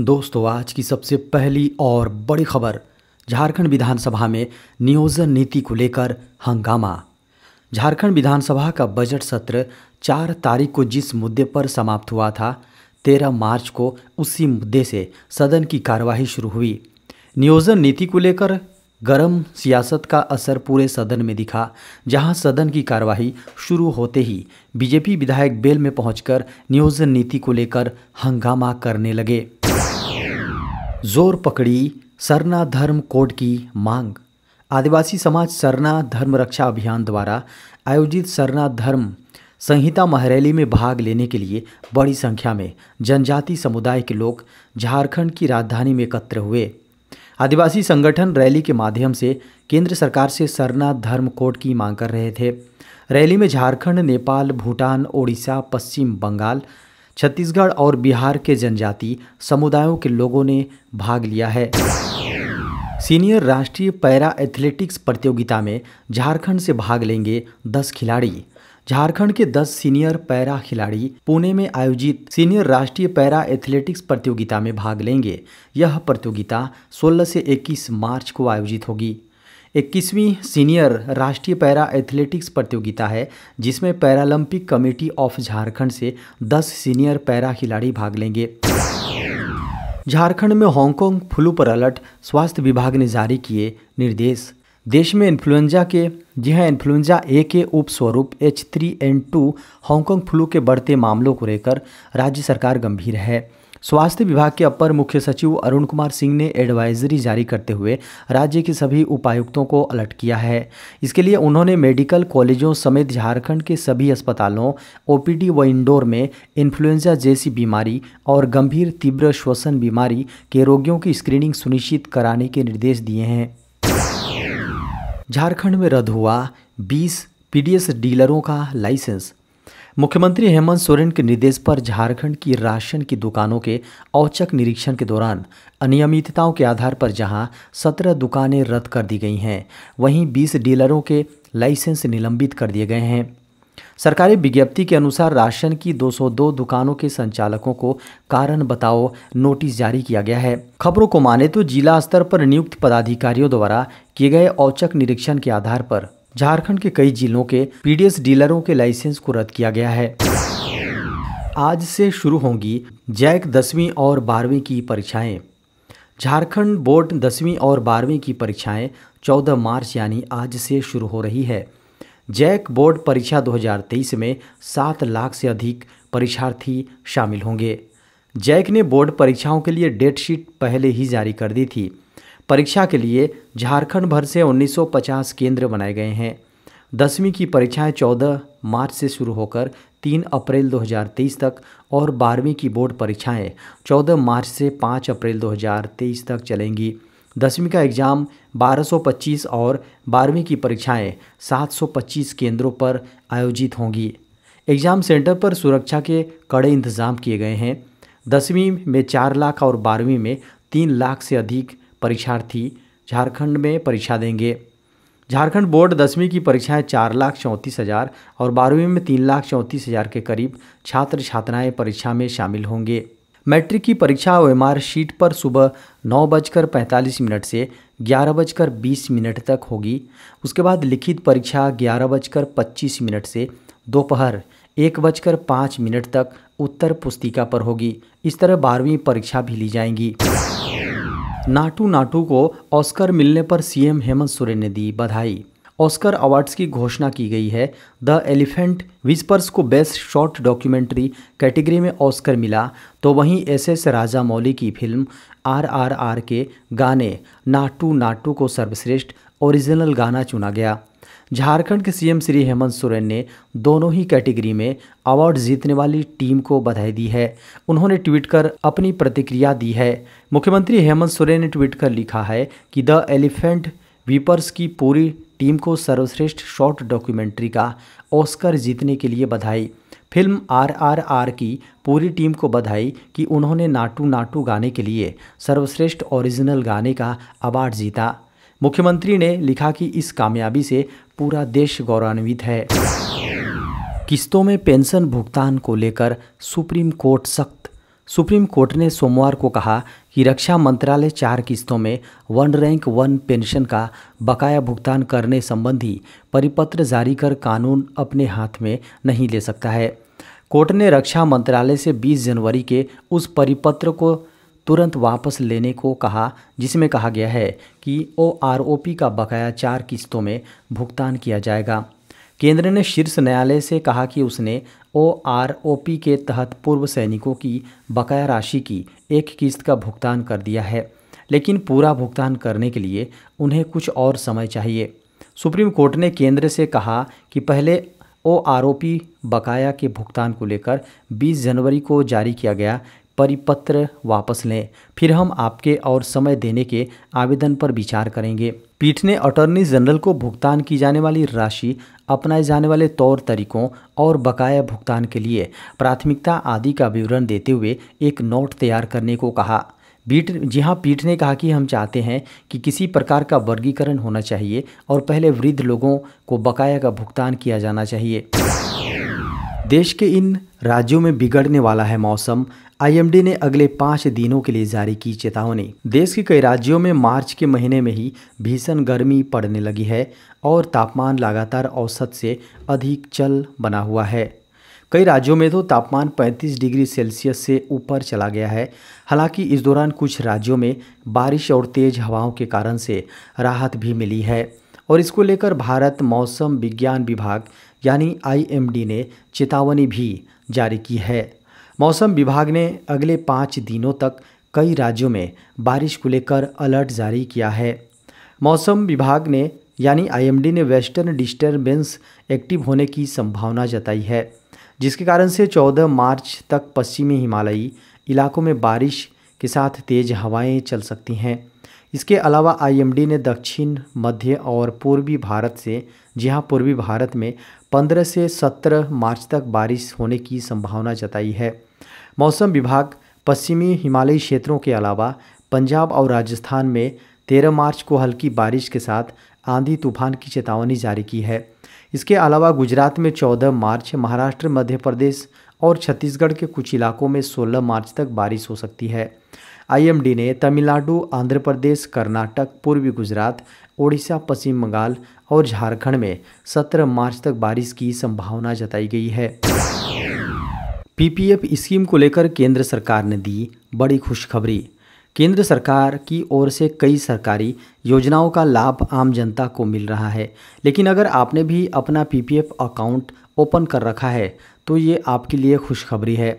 दोस्तों आज की सबसे पहली और बड़ी खबर झारखंड विधानसभा में नियोजन नीति को लेकर हंगामा झारखंड विधानसभा का बजट सत्र चार तारीख को जिस मुद्दे पर समाप्त हुआ था तेरह मार्च को उसी मुद्दे से सदन की कार्यवाही शुरू हुई नियोजन नीति को लेकर गरम सियासत का असर पूरे सदन में दिखा जहां सदन की कार्यवाही शुरू होते ही बीजेपी विधायक बेल में पहुंचकर नियोजन नीति को लेकर हंगामा करने लगे जोर पकड़ी सरना धर्म कोड की मांग आदिवासी समाज सरना धर्म रक्षा अभियान द्वारा आयोजित सरना धर्म संहिता महरैली में भाग लेने के लिए बड़ी संख्या में जनजाति समुदाय के लोग झारखंड की राजधानी में एकत्र हुए आदिवासी संगठन रैली के माध्यम से केंद्र सरकार से सरना धर्म कोड की मांग कर रहे थे रैली में झारखंड नेपाल भूटान ओडिशा पश्चिम बंगाल छत्तीसगढ़ और बिहार के जनजाति समुदायों के लोगों ने भाग लिया है सीनियर राष्ट्रीय पैरा एथलेटिक्स प्रतियोगिता में झारखंड से भाग लेंगे 10 खिलाड़ी झारखंड के 10 सीनियर पैरा खिलाड़ी पुणे में आयोजित सीनियर राष्ट्रीय पैरा एथलेटिक्स प्रतियोगिता में भाग लेंगे यह प्रतियोगिता 16 से 21 मार्च को आयोजित होगी इक्कीसवीं सीनियर राष्ट्रीय पैरा एथलेटिक्स प्रतियोगिता है जिसमें पैरालंपिक कमेटी ऑफ झारखंड से 10 सीनियर पैरा खिलाड़ी भाग लेंगे झारखंड में हांगकांग फ्लू पर अलर्ट स्वास्थ्य विभाग ने जारी किए निर्देश देश में इन्फ्लुएंजा के जी हाँ इन्फ्लुएंजा ए के उपस्वरूप H three N two Hong Kong flu के बढ़ते मामलों को लेकर राज्य सरकार गंभीर है स्वास्थ्य विभाग के अपर मुख्य सचिव अरुण कुमार सिंह ने एडवाइजरी जारी करते हुए राज्य के सभी उपायुक्तों को अलर्ट किया है इसके लिए उन्होंने मेडिकल कॉलेजों समेत झारखंड के सभी अस्पतालों ओपीडी व इंडोर में इन्फ्लुएंजा जैसी बीमारी और गंभीर तीव्र श्वसन बीमारी के रोगियों की स्क्रीनिंग सुनिश्चित कराने के निर्देश दिए हैं झारखंड में रद्द हुआ 20 पीडीएस डीलरों का लाइसेंस मुख्यमंत्री हेमंत सोरेन के निर्देश पर झारखंड की राशन की दुकानों के औचक निरीक्षण के दौरान अनियमितताओं के आधार पर जहां सत्रह दुकानें रद्द कर दी गई हैं वहीं बीस डीलरों के लाइसेंस निलंबित कर दिए गए हैं सरकारी विज्ञप्ति के अनुसार राशन की 202 दुकानों के संचालकों को कारण बताओ नोटिस जारी किया गया है खबरों को माने तो जिला स्तर पर नियुक्त पदाधिकारियों द्वारा किए गए औचक निरीक्षण के आधार पर झारखंड के कई जिलों के पीडीएस डीलरों के लाइसेंस को रद्द किया गया है आज से शुरू होंगी जैक दसवीं और बारहवीं की परीक्षाएं झारखंड बोर्ड दसवीं और बारहवीं की परीक्षाएं 14 मार्च यानी आज से शुरू हो रही है जैक बोर्ड परीक्षा 2023 में सात लाख से अधिक परीक्षार्थी शामिल होंगे जैक ने बोर्ड परीक्षाओं के लिए डेट शीट पहले ही जारी कर दी थी परीक्षा के लिए झारखंड भर से 1950 केंद्र बनाए गए हैं दसवीं की परीक्षाएं 14 मार्च से शुरू होकर 3 अप्रैल 2023 तक और बारहवीं की बोर्ड परीक्षाएं 14 मार्च से 5 अप्रैल 2023 तक चलेंगी दसवीं का एग्ज़ाम 1225 और बारहवीं की परीक्षाएं 725 केंद्रों पर आयोजित होंगी एग्ज़ाम सेंटर पर सुरक्षा के कड़े इंतज़ाम किए गए हैं दसवीं में चार लाख और बारहवीं में तीन लाख से अधिक परीक्षार्थी झारखंड में परीक्षा देंगे झारखंड बोर्ड दसवीं की परीक्षाएं चार लाख चौंतीस हज़ार और बारहवीं में तीन लाख चौंतीस हज़ार के करीब छात्र छात्राएं परीक्षा में शामिल होंगे मैट्रिक की परीक्षा ओ शीट पर सुबह नौ बजकर पैंतालीस मिनट से ग्यारह बजकर बीस मिनट तक होगी उसके बाद लिखित परीक्षा ग्यारह बजकर पच्चीस मिनट से दोपहर एक बजकर पाँच मिनट तक उत्तर पुस्तिका पर होगी इस तरह बारहवीं परीक्षा भी ली जाएंगी नाटू नाटू को ऑस्कर मिलने पर सीएम हेमंत सोरेन ने दी बधाई ऑस्कर अवार्ड्स की घोषणा की गई है द एलिफेंट विस्पर्स को बेस्ट शॉर्ट डॉक्यूमेंट्री कैटेगरी में ऑस्कर मिला तो वहीं एस एस राजा मौली की फिल्म आर आर आर के गाने नाटू नाटू को सर्वश्रेष्ठ ओरिजिनल गाना चुना गया झारखंड के सीएम श्री हेमंत सोरेन ने दोनों ही कैटेगरी में अवार्ड जीतने वाली टीम को बधाई दी है उन्होंने ट्वीट कर अपनी प्रतिक्रिया दी है मुख्यमंत्री हेमंत सोरेन ने ट्वीट कर लिखा है कि द एलिफेंट वीपर्स की पूरी टीम को सर्वश्रेष्ठ शॉर्ट डॉक्यूमेंट्री का ऑस्कर जीतने के लिए बधाई फिल्म आर आर आर की पूरी टीम को बधाई कि उन्होंने नाटू नाटू गाने के लिए सर्वश्रेष्ठ ओरिजिनल गाने का अवार्ड जीता मुख्यमंत्री ने लिखा कि इस कामयाबी से पूरा देश गौरवान्वित है किस्तों में पेंशन भुगतान को लेकर सुप्रीम कोर्ट सख्त सुप्रीम कोर्ट ने सोमवार को कहा कि रक्षा मंत्रालय चार किस्तों में वन रैंक वन पेंशन का बकाया भुगतान करने संबंधी परिपत्र जारी कर कानून अपने हाथ में नहीं ले सकता है कोर्ट ने रक्षा मंत्रालय से 20 जनवरी के उस परिपत्र को तुरंत वापस लेने को कहा जिसमें कहा गया है कि ओ आर ओ पी का बकाया चार किस्तों में भुगतान किया जाएगा केंद्र ने शीर्ष न्यायालय से कहा कि उसने ओ आर ओ पी के तहत पूर्व सैनिकों की बकाया राशि की एक किस्त का भुगतान कर दिया है लेकिन पूरा भुगतान करने के लिए उन्हें कुछ और समय चाहिए सुप्रीम कोर्ट ने केंद्र से कहा कि पहले ओ आरोपी बकाया के भुगतान को लेकर 20 जनवरी को जारी किया गया परिपत्र वापस लें फिर हम आपके और समय देने के आवेदन पर विचार करेंगे पीठ ने अटॉर्नी जनरल को भुगतान की जाने वाली राशि अपनाए जाने वाले तौर तरीकों और बकाया भुगतान के लिए प्राथमिकता आदि का विवरण देते हुए एक नोट तैयार करने को कहा बीट जी हाँ पीठ ने कहा कि हम चाहते हैं कि किसी प्रकार का वर्गीकरण होना चाहिए और पहले वृद्ध लोगों को बकाया का भुगतान किया जाना चाहिए देश के इन राज्यों में बिगड़ने वाला है मौसम आईएमडी ने अगले पाँच दिनों के लिए जारी की चेतावनी देश के कई राज्यों में मार्च के महीने में ही भीषण गर्मी पड़ने लगी है और तापमान लगातार औसत से अधिक चल बना हुआ है कई राज्यों में तो तापमान 35 डिग्री सेल्सियस से ऊपर चला गया है हालांकि इस दौरान कुछ राज्यों में बारिश और तेज हवाओं के कारण से राहत भी मिली है और इसको लेकर भारत मौसम विज्ञान विभाग यानी आईएमडी ने चेतावनी भी जारी की है मौसम विभाग ने अगले पाँच दिनों तक कई राज्यों में बारिश को लेकर अलर्ट जारी किया है मौसम विभाग ने यानी आईएमडी ने वेस्टर्न डिस्टर्बेंस एक्टिव होने की संभावना जताई है जिसके कारण से 14 मार्च तक पश्चिमी हिमालयी इलाकों में बारिश के साथ तेज़ हवाएं चल सकती हैं इसके अलावा आईएमडी ने दक्षिण मध्य और पूर्वी भारत से जी हाँ पूर्वी भारत में 15 से 17 मार्च तक बारिश होने की संभावना जताई है मौसम विभाग पश्चिमी हिमालयी क्षेत्रों के अलावा पंजाब और राजस्थान में 13 मार्च को हल्की बारिश के साथ आंधी तूफान की चेतावनी जारी की है इसके अलावा गुजरात में 14 मार्च महाराष्ट्र मध्य प्रदेश और छत्तीसगढ़ के कुछ इलाकों में 16 मार्च तक बारिश हो सकती है आईएमडी ने तमिलनाडु आंध्र प्रदेश कर्नाटक पूर्वी गुजरात ओडिशा पश्चिम बंगाल और झारखंड में 17 मार्च तक बारिश की संभावना जताई गई है पीपीएफ स्कीम को लेकर केंद्र सरकार ने दी बड़ी खुशखबरी केंद्र सरकार की ओर से कई सरकारी योजनाओं का लाभ आम जनता को मिल रहा है लेकिन अगर आपने भी अपना पीपीएफ अकाउंट ओपन कर रखा है तो ये आपके लिए खुशखबरी है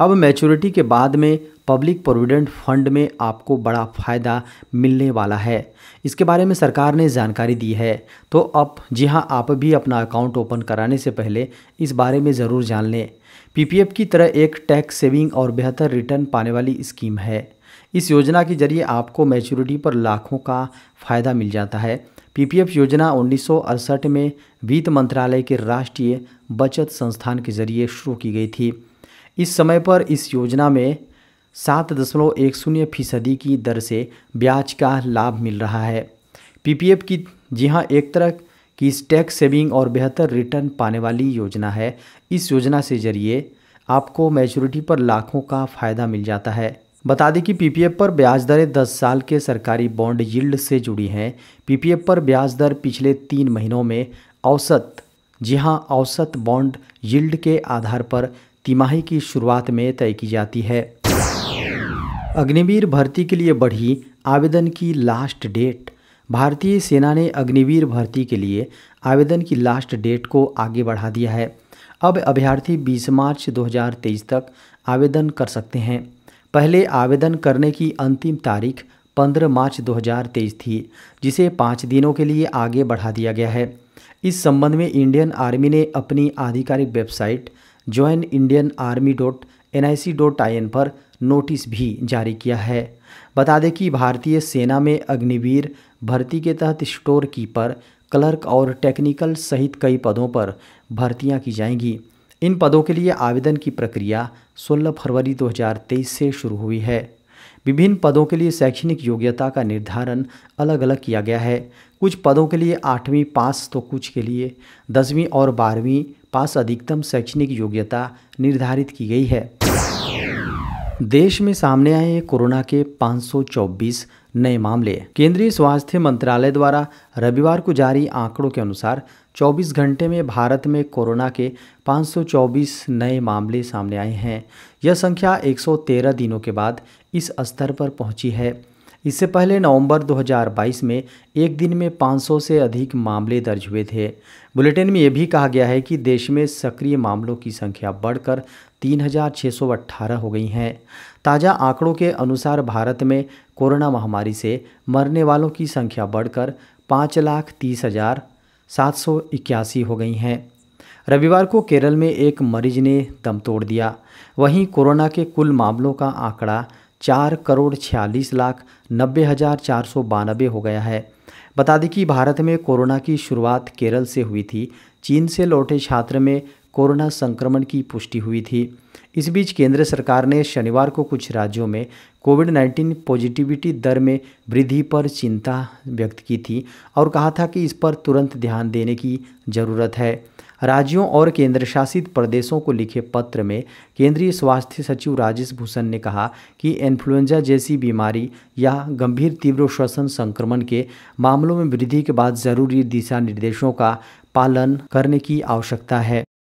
अब मैच्योरिटी के बाद में पब्लिक प्रोविडेंट फंड में आपको बड़ा फ़ायदा मिलने वाला है इसके बारे में सरकार ने जानकारी दी है तो अब जी हाँ आप भी अपना अकाउंट ओपन कराने से पहले इस बारे में ज़रूर जान लें पीपीएफ की तरह एक टैक्स सेविंग और बेहतर रिटर्न पाने वाली स्कीम है इस योजना के जरिए आपको मैच्योरिटी पर लाखों का फ़ायदा मिल जाता है पीपीएफ योजना उन्नीस में वित्त मंत्रालय के राष्ट्रीय बचत संस्थान के जरिए शुरू की गई थी इस समय पर इस योजना में सात दशमलव एक शून्य फीसदी की दर से ब्याज का लाभ मिल रहा है पीपीएफ की जी हाँ एक तरह की टैक्स सेविंग और बेहतर रिटर्न पाने वाली योजना है इस योजना से जरिए आपको मैच्योरिटी पर लाखों का फ़ायदा मिल जाता है बता दें कि पीपीएफ पर ब्याज दरें 10 साल के सरकारी बॉन्ड यील्ड से जुड़ी हैं पीपीएफ पर ब्याज दर पिछले तीन महीनों में औसत जी हां औसत बॉन्ड यील्ड के आधार पर तिमाही की शुरुआत में तय की जाती है अग्निवीर भर्ती के लिए बढ़ी आवेदन की लास्ट डेट भारतीय सेना ने अग्निवीर भर्ती के लिए आवेदन की लास्ट डेट को आगे बढ़ा दिया है अब अभ्यर्थी 20 मार्च 2023 तक आवेदन कर सकते हैं पहले आवेदन करने की अंतिम तारीख 15 मार्च 2023 थी जिसे पाँच दिनों के लिए आगे बढ़ा दिया गया है इस संबंध में इंडियन आर्मी ने अपनी आधिकारिक website join Indian army dot N I C dot I N पर नोटिस भी जारी किया है बता दें कि भारतीय सेना में अग्निवीर भर्ती के तहत स्टोर कीपर क्लर्क और टेक्निकल सहित कई पदों पर भर्तियां की जाएंगी इन पदों के लिए आवेदन की प्रक्रिया 16 फरवरी 2023 से शुरू हुई है विभिन्न पदों के लिए शैक्षणिक योग्यता का निर्धारण अलग अलग किया गया है कुछ पदों के लिए आठवीं पास तो कुछ के लिए दसवीं और बारहवीं पास अधिकतम शैक्षणिक योग्यता निर्धारित की गई है देश में सामने आए कोरोना के नए मामले केंद्रीय स्वास्थ्य मंत्रालय द्वारा रविवार को जारी आंकड़ों के अनुसार 24 घंटे में भारत में कोरोना के 524 नए मामले सामने आए हैं यह संख्या 113 दिनों के बाद इस स्तर पर पहुंची है इससे पहले नवंबर 2022 में एक दिन में 500 से अधिक मामले दर्ज हुए थे बुलेटिन में यह भी कहा गया है कि देश में सक्रिय मामलों की संख्या बढ़कर 3,618 हो गई हैं ताज़ा आंकड़ों के अनुसार भारत में कोरोना महामारी से मरने वालों की संख्या बढ़कर पाँच लाख तीस हज़ार सात सौ इक्यासी हो गई हैं रविवार को केरल में एक मरीज ने दम तोड़ दिया वहीं कोरोना के कुल मामलों का आंकड़ा चार करोड़ छियालीस लाख नब्बे हज़ार चार सौ बानबे हो गया है बता दें कि भारत में कोरोना की शुरुआत केरल से हुई थी चीन से लौटे छात्र में कोरोना संक्रमण की पुष्टि हुई थी इस बीच केंद्र सरकार ने शनिवार को कुछ राज्यों में कोविड 19 पॉजिटिविटी दर में वृद्धि पर चिंता व्यक्त की थी और कहा था कि इस पर तुरंत ध्यान देने की ज़रूरत है राज्यों और केंद्रशासित प्रदेशों को लिखे पत्र में केंद्रीय स्वास्थ्य सचिव राजेश भूषण ने कहा कि इन्फ्लुएंजा जैसी बीमारी या गंभीर तीव्र श्वसन संक्रमण के मामलों में वृद्धि के बाद जरूरी दिशा निर्देशों का पालन करने की आवश्यकता है